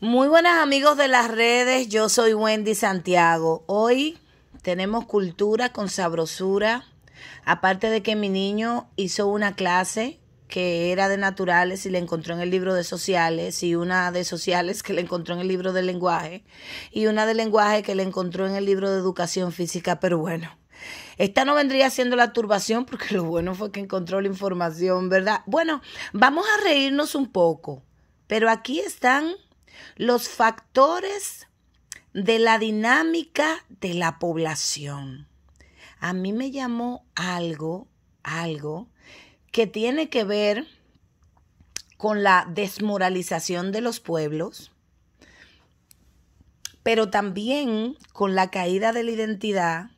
Muy buenas amigos de las redes, yo soy Wendy Santiago. Hoy tenemos cultura con sabrosura. Aparte de que mi niño hizo una clase que era de naturales y le encontró en el libro de sociales y una de sociales que le encontró en el libro de lenguaje y una de lenguaje que le encontró en el libro de educación física, pero bueno. Esta no vendría siendo la turbación porque lo bueno fue que encontró la información, ¿verdad? Bueno, vamos a reírnos un poco, pero aquí están los factores de la dinámica de la población. A mí me llamó algo, algo que tiene que ver con la desmoralización de los pueblos, pero también con la caída de la identidad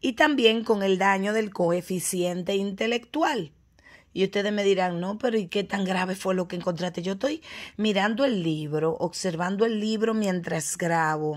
y también con el daño del coeficiente intelectual. Y ustedes me dirán, no, pero ¿y qué tan grave fue lo que encontraste? Yo estoy mirando el libro, observando el libro mientras grabo,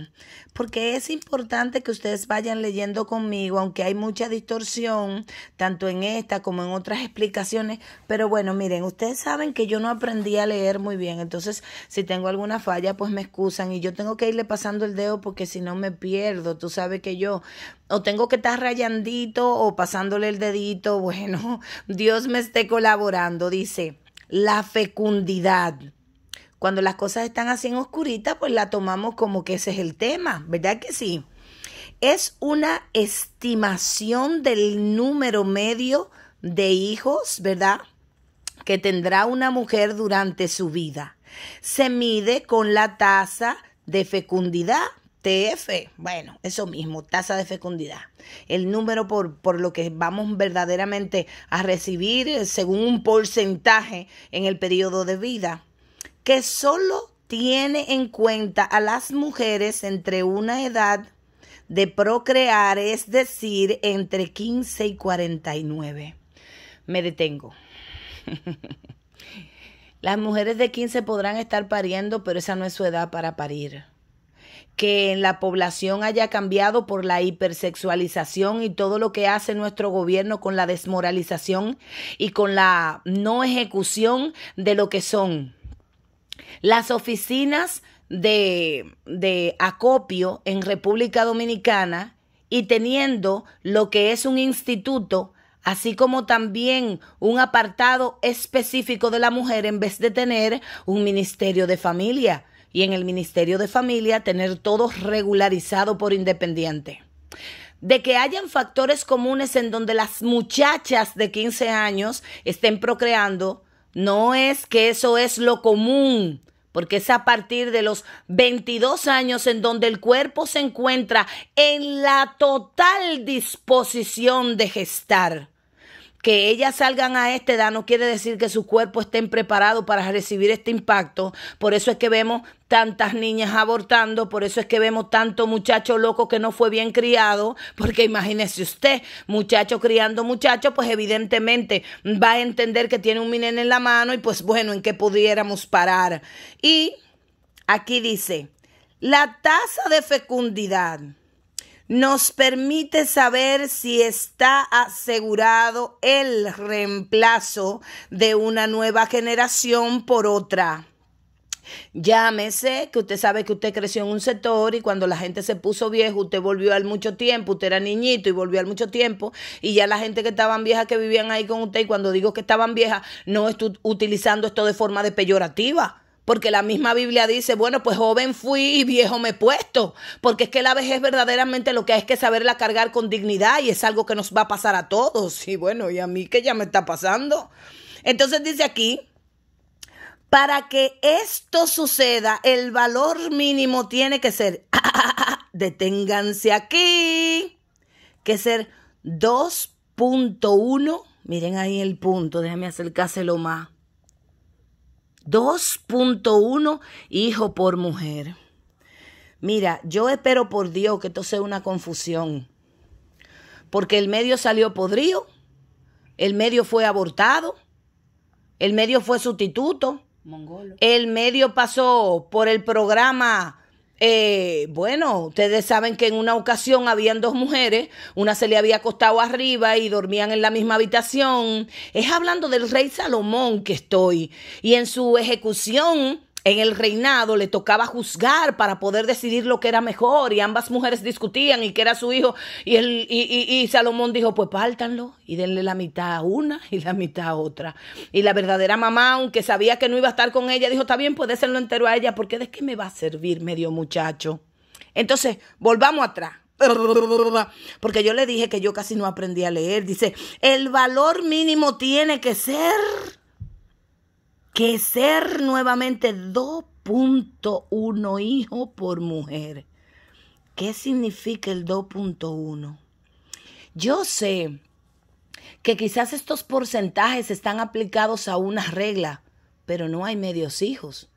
porque es importante que ustedes vayan leyendo conmigo, aunque hay mucha distorsión, tanto en esta como en otras explicaciones. Pero bueno, miren, ustedes saben que yo no aprendí a leer muy bien, entonces si tengo alguna falla, pues me excusan y yo tengo que irle pasando el dedo porque si no me pierdo. Tú sabes que yo o tengo que estar rayandito o pasándole el dedito. Bueno, Dios me esté colaborando, dice. La fecundidad. Cuando las cosas están así en oscurita, pues la tomamos como que ese es el tema, ¿verdad que sí? Es una estimación del número medio de hijos, ¿verdad? Que tendrá una mujer durante su vida. Se mide con la tasa de fecundidad TF, bueno, eso mismo, tasa de fecundidad. El número por, lo que vamos verdaderamente a recibir eh, según un porcentaje en el periodo de vida, que solo tiene en cuenta a las mujeres entre una edad de procrear, es decir, entre 15 y 49. Me detengo. Las mujeres de 15 podrán estar pariendo, pero esa no es su edad para parir que en la población haya cambiado por la hipersexualización y todo lo que hace nuestro gobierno con la desmoralización y con la no ejecución de lo que son las oficinas de, de acopio en República Dominicana y teniendo lo que es un instituto así como también un apartado específico de la mujer en vez de tener un ministerio de familia y en el Ministerio de Familia tener todo regularizado por independiente. De que hayan factores comunes en donde las muchachas de 15 años estén procreando, no es que eso es lo común, porque es a partir de los 22 años en donde el cuerpo se encuentra en la total disposición de gestar que ellas salgan a esta edad no quiere decir que su cuerpo esté preparado para recibir este impacto. Por eso es que vemos tantas niñas abortando, por eso es que vemos tanto muchacho loco que no fue bien criado, porque imagínese usted, muchacho criando muchacho, pues evidentemente va a entender que tiene un minen en la mano y pues bueno, en qué pudiéramos parar. Y aquí dice, la tasa de fecundidad nos permite saber si está asegurado el reemplazo de una nueva generación por otra. Llámese, que usted sabe que usted creció en un sector y cuando la gente se puso vieja, usted volvió al mucho tiempo, usted era niñito y volvió al mucho tiempo, y ya la gente que estaban viejas que vivían ahí con usted, y cuando digo que estaban viejas, no estoy utilizando esto de forma de peyorativa porque la misma Biblia dice, bueno, pues joven fui y viejo me he puesto, porque es que la vejez verdaderamente lo que hay es que saberla cargar con dignidad y es algo que nos va a pasar a todos. Y bueno, y a mí que ya me está pasando. Entonces dice aquí, para que esto suceda, el valor mínimo tiene que ser, deténganse aquí, que ser 2.1, miren ahí el punto, déjame acercárselo más. 2.1 hijo por mujer. Mira, yo espero por Dios que esto sea una confusión. Porque el medio salió podrido, el medio fue abortado, el medio fue sustituto, el medio pasó por el programa eh, bueno, ustedes saben que en una ocasión habían dos mujeres, una se le había acostado arriba y dormían en la misma habitación. Es hablando del rey Salomón que estoy. Y en su ejecución en el reinado le tocaba juzgar para poder decidir lo que era mejor y ambas mujeres discutían y que era su hijo y, él y, Salomón dijo, pues pártanlo y denle la mitad a una y la mitad a otra. Y la verdadera mamá, aunque sabía que no iba a estar con ella, dijo, está bien, pues déselo entero a ella porque de qué me va a servir medio muchacho. Entonces, volvamos atrás. Porque yo le dije que yo casi no aprendí a leer. Dice, el valor mínimo tiene que ser que ser nuevamente 2.1 hijo por mujer. ¿Qué significa el 2.1? Yo sé que quizás estos porcentajes están aplicados a una regla, pero no hay medios hijos.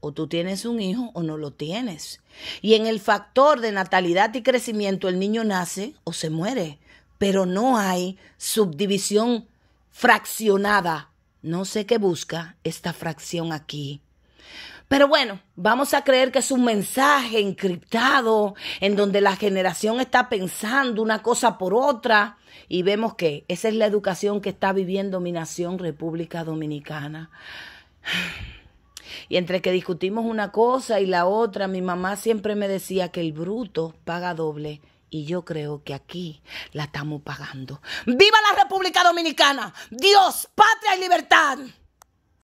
O tú tienes un hijo o no lo tienes. Y en el factor de natalidad y crecimiento, el niño nace o se muere, pero no hay subdivisión fraccionada no sé qué busca esta fracción aquí. Pero bueno, vamos a creer que es un mensaje encriptado en donde la generación está pensando una cosa por otra y vemos que esa es la educación que está viviendo mi nación República Dominicana. Y entre que discutimos una cosa y la otra, mi mamá siempre me decía que el bruto paga doble y yo creo que aquí la estamos pagando. ¡Viva la República Dominicana! Dios, patria y libertad.